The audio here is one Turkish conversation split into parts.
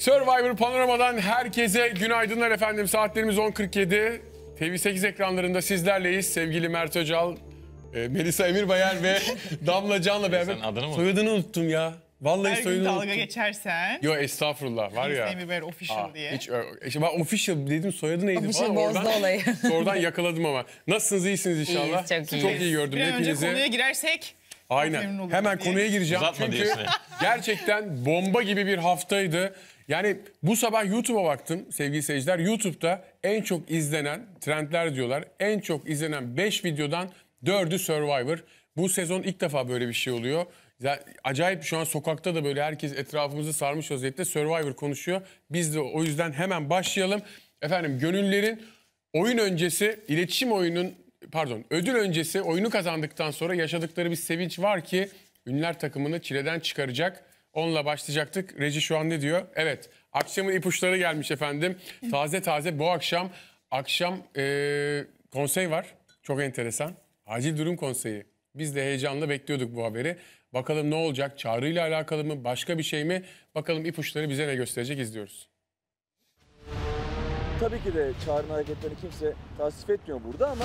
Survivor Panorama'dan herkese günaydınlar efendim. Saatlerimiz 10.47. TV8 ekranlarında sizlerleyiz. Sevgili Mert Öcal, e, Melisa Emirbayar ve Damla Can'la beraber. Sen adını mı? Soyadını unuttum ya. Vallahi Her gün dalga unuttum. geçersen. Yo estağfurullah var ya. Hüsnü Emir official Aa, diye. Hiç, e, e, ben official dedim soyadı neydi Bir şey falan bozdu oradan, olayı. oradan yakaladım ama. Nasılsınız iyisiniz inşallah. İyiyiz, çok Çok iyi gördüm Bir an önce hepinizi. konuya girersek. Aynen. Hemen diye. konuya gireceğim Uzatma çünkü gerçekten bomba gibi bir haftaydı. Yani bu sabah YouTube'a baktım sevgili seyirciler. YouTube'da en çok izlenen trendler diyorlar. En çok izlenen 5 videodan 4'ü Survivor. Bu sezon ilk defa böyle bir şey oluyor. Ya, acayip şu an sokakta da böyle herkes etrafımızı sarmış vaziyette Survivor konuşuyor. Biz de o yüzden hemen başlayalım. Efendim gönüllerin oyun öncesi iletişim oyunun pardon ödül öncesi oyunu kazandıktan sonra yaşadıkları bir sevinç var ki ünler takımını çileden çıkaracak. Onunla başlayacaktık. Reji şu an ne diyor? Evet. Akşamın ipuçları gelmiş efendim. Taze taze bu akşam akşam e, konsey var. Çok enteresan. Acil durum konseyi. Biz de heyecanla bekliyorduk bu haberi. Bakalım ne olacak? Çağrı ile alakalı mı? Başka bir şey mi? Bakalım ipuçları bize ne gösterecek izliyoruz. Tabii ki de çağrının hareketlerini kimse tasvip etmiyor burada ama...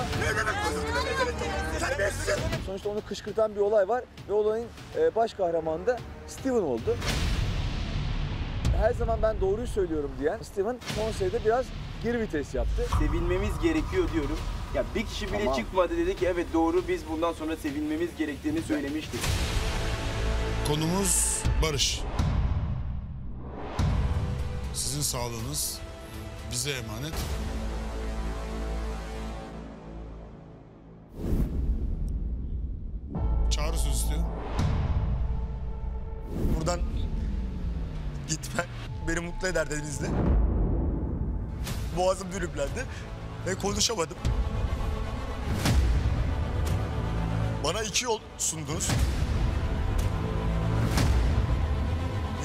Sonuçta onu kışkırtan bir olay var ve olayın e, baş kahramanı da Steven oldu. Her zaman ben doğruyu söylüyorum diyen Steven konseyde biraz geri vites yaptı. Sevinmemiz gerekiyor diyorum. Ya bir kişi bile tamam. çıkmadı dedi ki evet doğru biz bundan sonra sevinmemiz gerektiğini söylemiştik. Konumuz barış. Sizin sağlığınız bize emanet. Çağrı söz istiyor. Buradan gitme beni mutlu eder denizde. Boğazım dürümlendi ve konuşamadım. Bana iki yol sundunuz.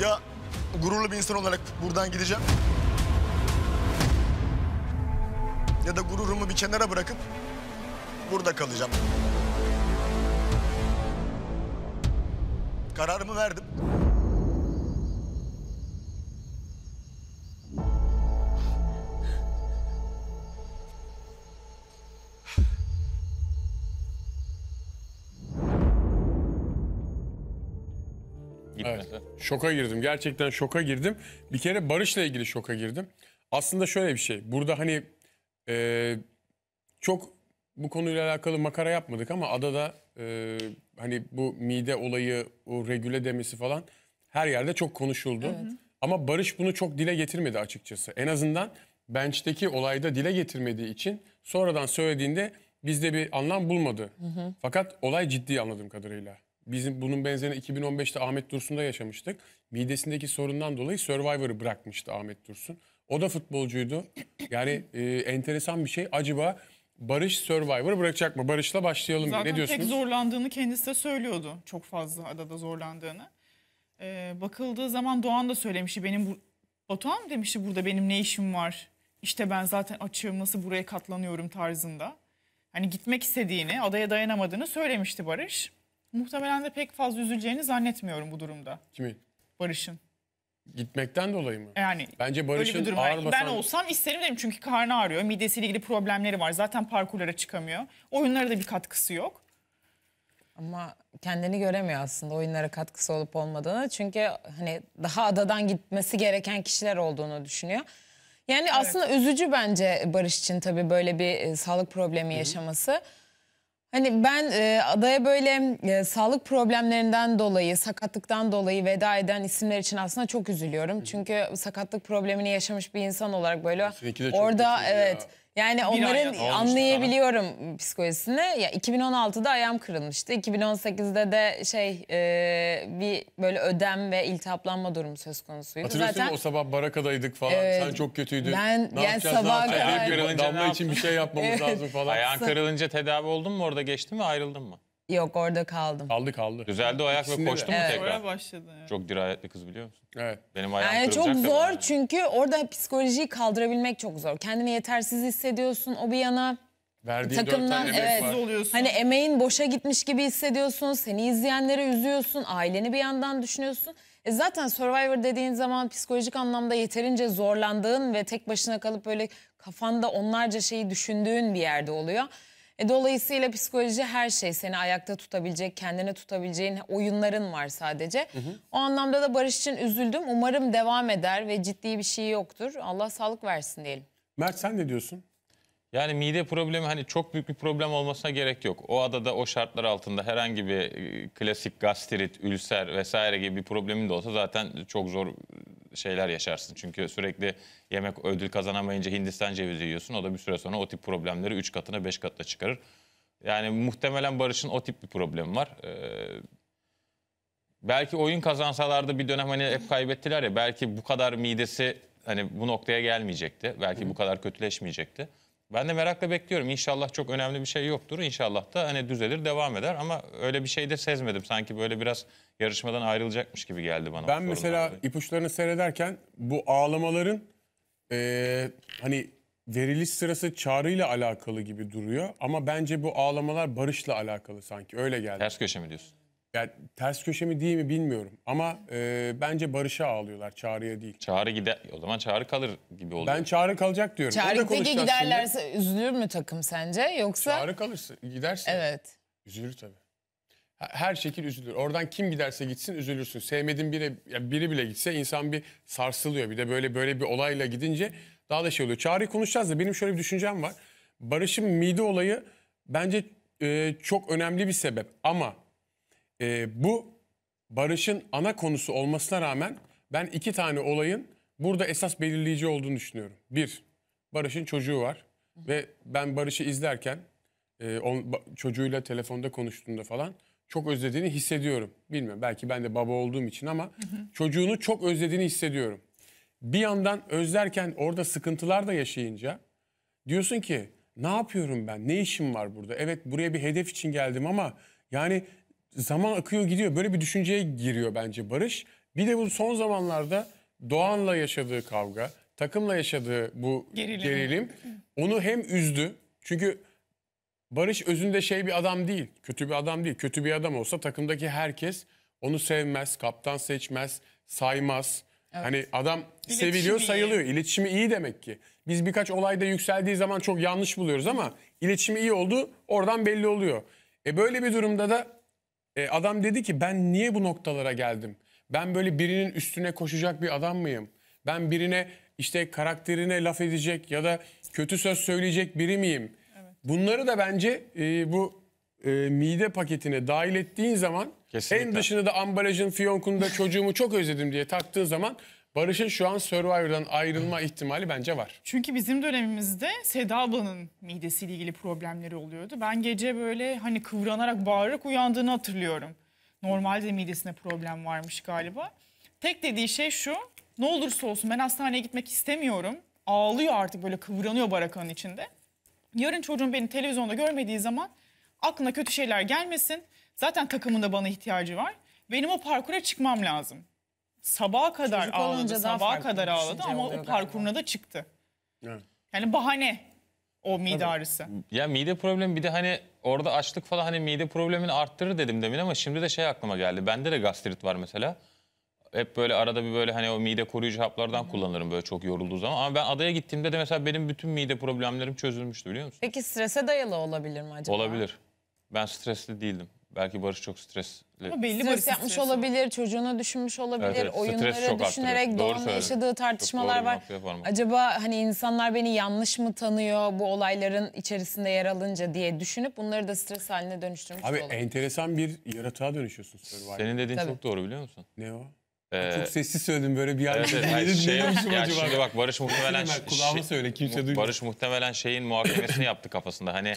Ya gururlu bir insan olarak buradan gideceğim ya da gururumu bir kenara bırakıp burada kalacağım. Kararımı verdim. Evet. Şoka girdim. Gerçekten şoka girdim. Bir kere Barış'la ilgili şoka girdim. Aslında şöyle bir şey. Burada hani e, çok bu konuyla alakalı makara yapmadık ama adada e, hani bu mide olayı, o regüle demesi falan her yerde çok konuşuldu. Evet. Ama Barış bunu çok dile getirmedi açıkçası. En azından bench'teki olayda dile getirmediği için sonradan söylediğinde bizde bir anlam bulmadı. Hı hı. Fakat olay ciddi anladığım kadarıyla. Bizim bunun benzerini 2015'te Ahmet Dursun'da yaşamıştık. Midesindeki sorundan dolayı Survivor'ı bırakmıştı Ahmet Dursun. O da futbolcuydu. Yani e, enteresan bir şey. Acaba Barış Survivor bırakacak mı? Barış'la başlayalım. Zaten ne diyorsunuz? pek zorlandığını kendisi de söylüyordu. Çok fazla adada zorlandığını. Ee, bakıldığı zaman Doğan da söylemişti. Benim bu... Batuhan demişti burada benim ne işim var? İşte ben zaten açığım nasıl buraya katlanıyorum tarzında. Hani gitmek istediğini, adaya dayanamadığını söylemişti Barış. Muhtemelen de pek fazla üzüleceğini zannetmiyorum bu durumda. Kimin? Barış'ın. Gitmekten dolayı mı? Yani Bence Barış'ın öyle bir durum var. Ben olsam isterim derim çünkü karnı ağrıyor. Midesiyle ilgili problemleri var. Zaten parkurlara çıkamıyor. Oyunlara da bir katkısı yok. Ama kendini göremiyor aslında oyunlara katkısı olup olmadığını. Çünkü hani daha adadan gitmesi gereken kişiler olduğunu düşünüyor. Yani aslında üzücü bence Barış için tabii böyle bir e, sağlık problemi yaşaması. Hani ben e, adaya böyle e, sağlık problemlerinden dolayı, sakatlıktan dolayı veda eden isimler için aslında çok üzülüyorum. Çünkü sakatlık problemini yaşamış bir insan olarak böyle orada kötü ya. evet yani onların anlayabiliyorum falan. psikolojisini. Ya 2016'da ayağım kırılmıştı. 2018'de de şey e, bir böyle ödem ve iltihaplanma durumu söz konusuydu. Hatırlıyorsun Zaten, o sabah barakadaydık falan. Evet, Sen çok kötüydün. Ben ne yani sabah kadar. Damla için bir şey yapmamız lazım falan. Ayağın kırılınca tedavi oldun mu orada geçti mi ayrıldın mı? Yok orada kaldım. Kaldı kaldı. Güzeldi o ayak ve de. koştu mu Evet. tekrar? Oraya başladı. evet. Çok dirayetli kız biliyor musun? Evet. Benim ayağım Yani çok zor bana. çünkü orada psikolojiyi kaldırabilmek çok zor. Kendini yetersiz hissediyorsun o bir yana. Verdiği Takımdan tane evet. oluyorsun. Hani emeğin boşa gitmiş gibi hissediyorsun. Seni izleyenlere üzüyorsun. Aileni bir yandan düşünüyorsun. E zaten Survivor dediğin zaman psikolojik anlamda yeterince zorlandığın ve tek başına kalıp böyle kafanda onlarca şeyi düşündüğün bir yerde oluyor. E, dolayısıyla psikoloji her şey seni ayakta tutabilecek, kendine tutabileceğin oyunların var sadece. Hı hı. O anlamda da Barış için üzüldüm. Umarım devam eder ve ciddi bir şey yoktur. Allah sağlık versin diyelim. Mert sen ne diyorsun? Yani mide problemi hani çok büyük bir problem olmasına gerek yok. O adada o şartlar altında herhangi bir e, klasik gastrit, ülser vesaire gibi bir problemin de olsa zaten çok zor şeyler yaşarsın. Çünkü sürekli yemek ödül kazanamayınca Hindistan cevizi yiyorsun. O da bir süre sonra o tip problemleri 3 katına 5 katına çıkarır. Yani muhtemelen Barış'ın o tip bir problemi var. Ee, belki oyun kazansalardı bir dönem hani hep kaybettiler ya belki bu kadar midesi hani bu noktaya gelmeyecekti. Belki bu kadar kötüleşmeyecekti. Ben de merakla bekliyorum. İnşallah çok önemli bir şey yoktur. İnşallah da hani düzelir, devam eder ama öyle bir şey de sezmedim. Sanki böyle biraz yarışmadan ayrılacakmış gibi geldi bana. Ben mesela oldu. ipuçlarını seyrederken bu ağlamaların e, hani veriliş sırası çağrıyla alakalı gibi duruyor ama bence bu ağlamalar barışla alakalı sanki. Öyle geldi. Ters köşe mi diyorsun? Yani ters köşe mi değil mi bilmiyorum. Ama e, bence Barış'a ağlıyorlar Çağrı'ya değil. Çağrı gider. O zaman Çağrı kalır gibi oluyor. Ben Çağrı kalacak diyorum. Çağrı Onu da peki konuşacağız giderlerse üzülür mü takım sence yoksa? Çağrı kalırsa giderse Evet. üzülür tabii. Her şekil üzülür. Oradan kim giderse gitsin üzülürsün. Sevmediğin biri, ya biri bile gitse insan bir sarsılıyor. Bir de böyle böyle bir olayla gidince daha da şey oluyor. Çağrı'yı konuşacağız da benim şöyle bir düşüncem var. Barış'ın mide olayı bence e, çok önemli bir sebep. Ama e, bu barışın ana konusu olmasına rağmen ben iki tane olayın burada esas belirleyici olduğunu düşünüyorum. Bir, Barış'ın çocuğu var ve ben Barış'ı izlerken e, on, çocuğuyla telefonda konuştuğunda falan çok özlediğini hissediyorum. Bilmiyorum belki ben de baba olduğum için ama hı hı. çocuğunu çok özlediğini hissediyorum. Bir yandan özlerken orada sıkıntılar da yaşayınca diyorsun ki ne yapıyorum ben? Ne işim var burada? Evet buraya bir hedef için geldim ama yani zaman akıyor gidiyor. Böyle bir düşünceye giriyor bence Barış. Bir de bu son zamanlarda Doğan'la yaşadığı kavga, takımla yaşadığı bu gerilim, gerilim onu hem üzdü. Çünkü Barış özünde şey bir adam değil, kötü bir adam değil. Kötü bir adam olsa takımdaki herkes onu sevmez, kaptan seçmez, saymaz. Evet. Hani adam İletişim seviliyor, iyi. sayılıyor. İletişimi iyi demek ki. Biz birkaç olayda yükseldiği zaman çok yanlış buluyoruz ama iletişimi iyi oldu, oradan belli oluyor. E böyle bir durumda da e, adam dedi ki ben niye bu noktalara geldim? Ben böyle birinin üstüne koşacak bir adam mıyım? Ben birine işte karakterine laf edecek ya da kötü söz söyleyecek biri miyim? Evet. Bunları da bence e, bu e, mide paketine dahil ettiğin zaman Kesinlikle. en dışını da ambalajın fiyonkunda çocuğumu çok özledim diye taktığın zaman Barış'ın şu an Survivor'dan ayrılma ihtimali bence var. Çünkü bizim dönemimizde Seda ablanın midesiyle ilgili problemleri oluyordu. Ben gece böyle hani kıvranarak bağırarak uyandığını hatırlıyorum. Normalde midesine problem varmış galiba. Tek dediği şey şu. Ne olursa olsun ben hastaneye gitmek istemiyorum. Ağlıyor artık böyle kıvranıyor barakanın içinde. Yarın çocuğum beni televizyonda görmediği zaman aklına kötü şeyler gelmesin. Zaten takımında bana ihtiyacı var. Benim o parkura çıkmam lazım sabaha kadar Çocuk ağladı, sabaha kadar ağladı ama o parkuruna da çıktı. Evet. Yani bahane o mide ağrısı. Ya mide problemi bir de hani orada açlık falan hani mide problemini arttırır dedim demin ama şimdi de şey aklıma geldi. Bende de gastrit var mesela. Hep böyle arada bir böyle hani o mide koruyucu haplardan kullanırım böyle çok yorulduğu zaman. Ama ben adaya gittiğimde de mesela benim bütün mide problemlerim çözülmüştü biliyor musun? Peki strese dayalı olabilir mi acaba? Olabilir. Ben stresli değildim. Belki Barış çok stresli. Ama belli Stres yapmış stresi. olabilir, çocuğunu düşünmüş olabilir, Evet, evet, stres çok düşünerek arttırıyor. Doğru yaşadığı tartışmalar var. Acaba hani insanlar beni yanlış mı tanıyor bu olayların içerisinde yer alınca diye düşünüp bunları da stres haline dönüştürmüş Abi olabilir. enteresan bir yaratığa dönüşüyorsun Senin dediğin Tabii. çok doğru biliyor musun? Ne o? Ee, çok sessiz söyledim böyle bir yerde. Evet, evet. şey, ya şimdi bak Barış muhtemelen Hemen şey, kulağıma söyle, kimse duymuyor. Barış muhtemelen şeyin muhakemesini yaptı kafasında. Hani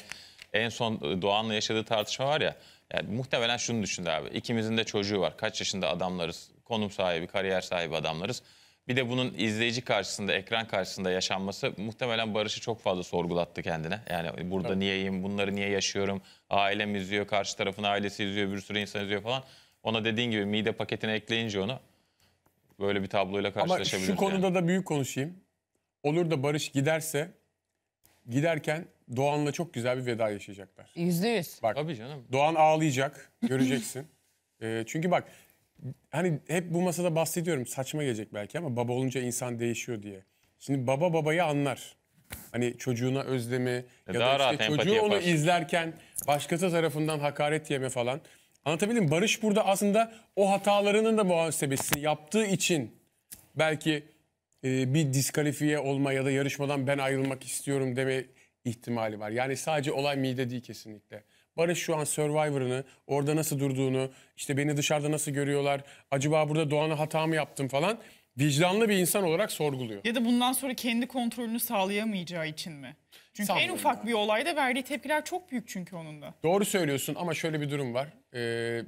en son e, Doğan'la yaşadığı tartışma var ya. Yani muhtemelen şunu düşündü abi. İkimizin de çocuğu var. Kaç yaşında adamlarız. Konum sahibi, kariyer sahibi adamlarız. Bir de bunun izleyici karşısında, ekran karşısında yaşanması muhtemelen Barış'ı çok fazla sorgulattı kendine. Yani burada evet. niyeyim, bunları niye yaşıyorum, ailem izliyor, karşı tarafın ailesi izliyor, bir sürü insan izliyor falan. Ona dediğin gibi mide paketine ekleyince onu böyle bir tabloyla karşılaşabiliriz. Ama şu konuda yani. da büyük konuşayım. Olur da Barış giderse, giderken Doğan'la çok güzel bir veda yaşayacaklar. Yüzde yüz. Bak Tabii canım. Doğan ağlayacak göreceksin. Ee, çünkü bak hani hep bu masada bahsediyorum saçma gelecek belki ama baba olunca insan değişiyor diye. Şimdi baba babayı anlar. Hani çocuğuna özlemi e, ya Daha da rahat işte empati çocuğu onu yaparsın. izlerken başkası tarafından hakaret yeme falan. Anlatabildim Barış burada aslında o hatalarının da muhasebesini yaptığı için belki e, bir diskalifiye olma ya da yarışmadan ben ayrılmak istiyorum deme ihtimali var. Yani sadece olay mide değil kesinlikle. Barış şu an Survivor'ını, orada nasıl durduğunu, işte beni dışarıda nasıl görüyorlar, acaba burada Doğan'a hata mı yaptım falan vicdanlı bir insan olarak sorguluyor. Ya da bundan sonra kendi kontrolünü sağlayamayacağı için mi? Çünkü Sanmıyorum en ufak yani. bir olayda verdiği tepkiler çok büyük çünkü onun da. Doğru söylüyorsun ama şöyle bir durum var. Ee,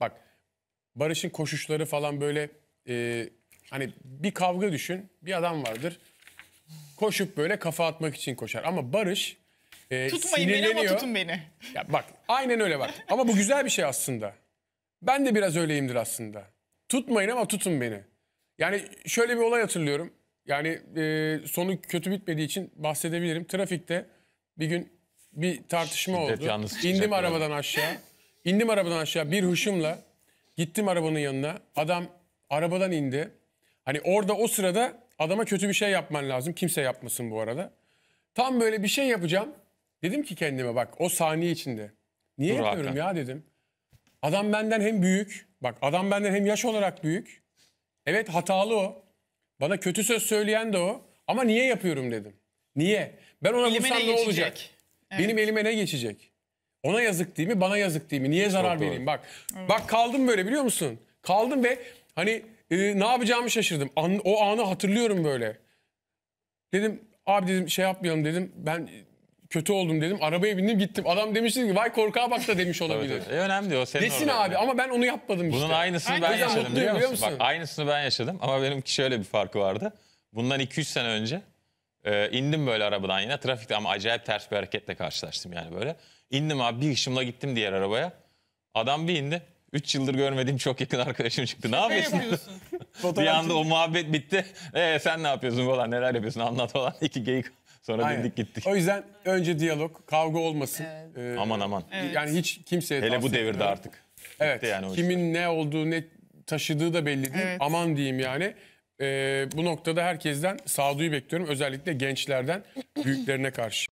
bak Barış'ın koşuşları falan böyle e, hani bir kavga düşün bir adam vardır koşup böyle kafa atmak için koşar. Ama Barış e, Tutmayın beni ama tutun beni. Ya bak aynen öyle bak. Ama bu güzel bir şey aslında. Ben de biraz öyleyimdir aslında. Tutmayın ama tutun beni. Yani şöyle bir olay hatırlıyorum. Yani e, sonu kötü bitmediği için bahsedebilirim. Trafikte bir gün bir tartışma Şiddet oldu. yalnız çıkacak İndim yani. arabadan aşağı. İndim arabadan aşağı bir hışımla gittim arabanın yanına. Adam arabadan indi. Hani orada o sırada Adama kötü bir şey yapman lazım. Kimse yapmasın bu arada. Tam böyle bir şey yapacağım. Dedim ki kendime bak o saniye içinde. Niye Dur yapıyorum hakikaten. ya dedim. Adam benden hem büyük. Bak adam benden hem yaş olarak büyük. Evet hatalı o. Bana kötü söz söyleyen de o. Ama niye yapıyorum dedim. Niye? Ben ona Elime vursam ne ne olacak? Evet. Benim elime ne geçecek? Ona yazık değil mi? Bana yazık değil mi? Niye zarar doğru. vereyim? Bak. Bak kaldım böyle biliyor musun? Kaldım ve hani ee, ne yapacağımı şaşırdım. An, o anı hatırlıyorum böyle. Dedim abi dedim şey yapmayalım dedim. Ben kötü oldum dedim. Arabaya bindim gittim. Adam demişti ki vay korkağa bak da demiş olabilir. evet, evet. E, önemli o senin Desin abi yani. ama ben onu yapmadım Bunun işte. Bunun aynısını Aynı ben yaşadım biliyor musun? biliyor musun? Bak, aynısını ben yaşadım ama benimki şöyle bir farkı vardı. Bundan 2-3 sene önce e, indim böyle arabadan yine trafikte ama acayip ters bir hareketle karşılaştım yani böyle. İndim abi bir ışımla gittim diğer arabaya. Adam bir indi. 3 yıldır görmediğim çok yakın arkadaşım çıktı. Ne yapıyorsun? bir anda o muhabbet bitti. Ee, sen ne yapıyorsun falan neler yapıyorsun anlat falan. İki geyik sonra Aynen. dindik gittik. O yüzden önce diyalog, kavga olmasın. Evet. Ee, aman aman. Evet. Yani hiç kimseye Hele bu devirde artık. Evet. yani Kimin ne olduğu, ne taşıdığı da belli değil. Evet. Aman diyeyim yani. Ee, bu noktada herkesten sağduyu bekliyorum. Özellikle gençlerden büyüklerine karşı.